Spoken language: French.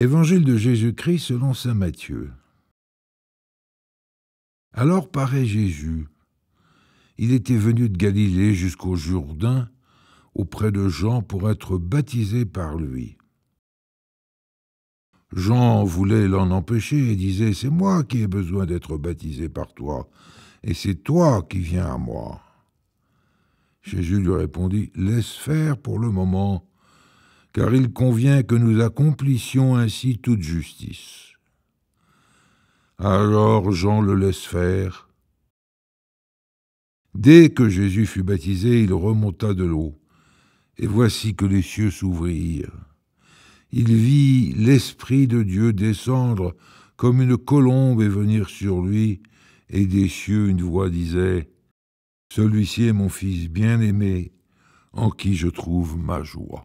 Évangile de Jésus-Christ selon Saint Matthieu. Alors paraît Jésus. Il était venu de Galilée jusqu'au Jourdain, auprès de Jean, pour être baptisé par lui. Jean voulait l'en empêcher et disait, C'est moi qui ai besoin d'être baptisé par toi, et c'est toi qui viens à moi. Jésus lui répondit, Laisse faire pour le moment, car il convient que nous accomplissions ainsi toute justice. Alors Jean le laisse faire. Dès que Jésus fut baptisé, il remonta de l'eau, et voici que les cieux s'ouvrirent. Il vit l'Esprit de Dieu descendre comme une colombe et venir sur lui, et des cieux une voix disait Celui-ci est mon Fils bien-aimé, en qui je trouve ma joie.